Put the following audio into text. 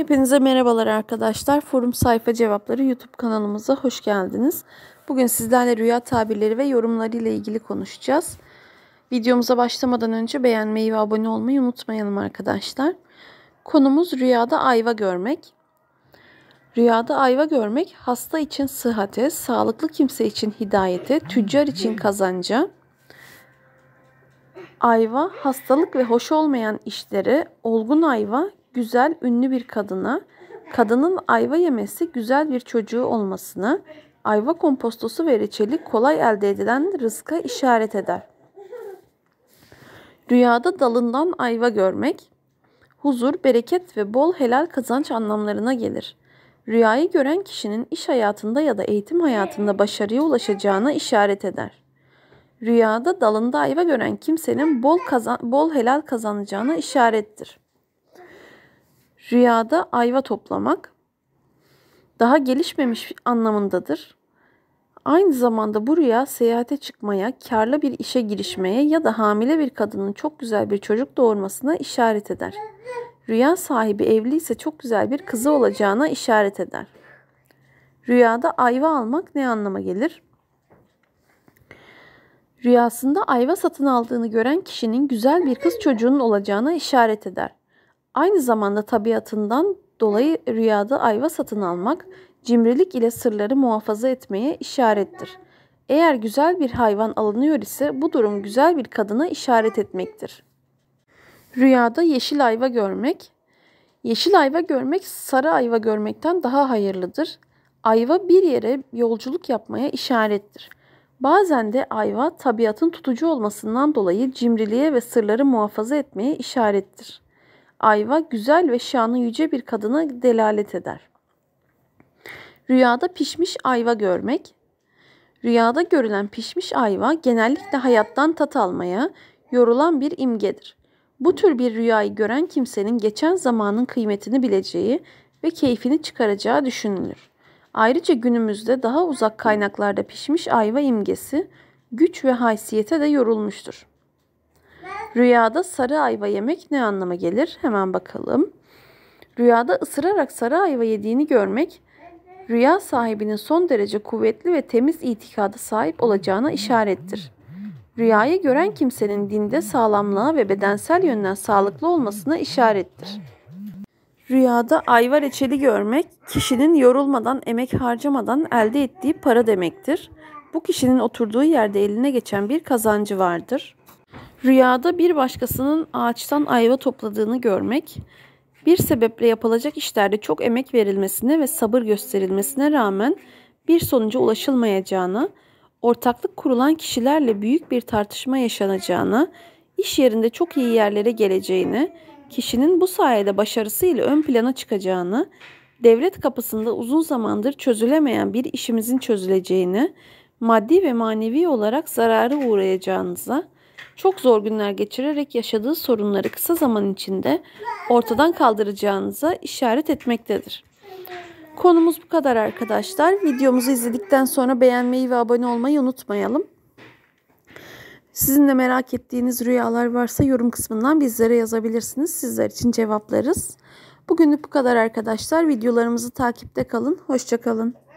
Hepinize merhabalar arkadaşlar. Forum Sayfa Cevapları YouTube kanalımıza hoş geldiniz. Bugün sizlerle rüya tabirleri ve yorumları ile ilgili konuşacağız. Videomuza başlamadan önce beğenmeyi ve abone olmayı unutmayalım arkadaşlar. Konumuz rüyada ayva görmek. Rüyada ayva görmek hasta için sıhhate, sağlıklı kimse için hidayete, tüccar için kazanca, ayva hastalık ve hoş olmayan işleri, olgun ayva güzel, ünlü bir kadına, kadının ayva yemesi güzel bir çocuğu olmasını, ayva kompostosu ve reçeli kolay elde edilen rızka işaret eder. Rüyada dalından ayva görmek, huzur, bereket ve bol helal kazanç anlamlarına gelir. Rüyayı gören kişinin iş hayatında ya da eğitim hayatında başarıya ulaşacağına işaret eder. Rüyada dalında ayva gören kimsenin bol, kazan, bol helal kazanacağına işarettir. Rüyada ayva toplamak daha gelişmemiş anlamındadır. Aynı zamanda bu rüya seyahate çıkmaya, karlı bir işe girişmeye ya da hamile bir kadının çok güzel bir çocuk doğurmasına işaret eder. Rüya sahibi evli ise çok güzel bir kızı olacağına işaret eder. Rüyada ayva almak ne anlama gelir? Rüyasında ayva satın aldığını gören kişinin güzel bir kız çocuğunun olacağına işaret eder. Aynı zamanda tabiatından dolayı rüyada ayva satın almak, cimrilik ile sırları muhafaza etmeye işarettir. Eğer güzel bir hayvan alınıyor ise bu durum güzel bir kadına işaret etmektir. Rüyada yeşil ayva görmek, yeşil ayva görmek sarı ayva görmekten daha hayırlıdır. Ayva bir yere yolculuk yapmaya işarettir. Bazen de ayva tabiatın tutucu olmasından dolayı cimriliğe ve sırları muhafaza etmeye işarettir ayva güzel ve şanı yüce bir kadına delalet eder. Rüyada pişmiş ayva görmek. Rüyada görülen pişmiş ayva genellikle hayattan tat almaya yorulan bir imgedir. Bu tür bir rüyayı gören kimsenin geçen zamanın kıymetini bileceği ve keyfini çıkaracağı düşünülür. Ayrıca günümüzde daha uzak kaynaklarda pişmiş ayva imgesi güç ve haysiyete de yorulmuştur. Rüyada sarı ayva yemek ne anlama gelir? Hemen bakalım. Rüyada ısırarak sarı ayva yediğini görmek rüya sahibinin son derece kuvvetli ve temiz itikada sahip olacağına işarettir. Rüyayı gören kimsenin dinde sağlamlığa ve bedensel yönden sağlıklı olmasına işarettir. Rüyada ayva reçeli görmek kişinin yorulmadan, emek harcamadan elde ettiği para demektir. Bu kişinin oturduğu yerde eline geçen bir kazancı vardır. Rüyada bir başkasının ağaçtan ayva topladığını görmek, bir sebeple yapılacak işlerde çok emek verilmesine ve sabır gösterilmesine rağmen bir sonuca ulaşılmayacağına, ortaklık kurulan kişilerle büyük bir tartışma yaşanacağına, iş yerinde çok iyi yerlere geleceğini, kişinin bu sayede başarısıyla ön plana çıkacağını, devlet kapısında uzun zamandır çözülemeyen bir işimizin çözüleceğini, maddi ve manevi olarak zararı uğrayacağınıza, çok zor günler geçirerek yaşadığı sorunları kısa zaman içinde ortadan kaldıracağınıza işaret etmektedir. Konumuz bu kadar arkadaşlar. Videomuzu izledikten sonra beğenmeyi ve abone olmayı unutmayalım. Sizin de merak ettiğiniz rüyalar varsa yorum kısmından bizlere yazabilirsiniz. Sizler için cevaplarız. Bugünlük bu kadar arkadaşlar. Videolarımızı takipte kalın. Hoşçakalın.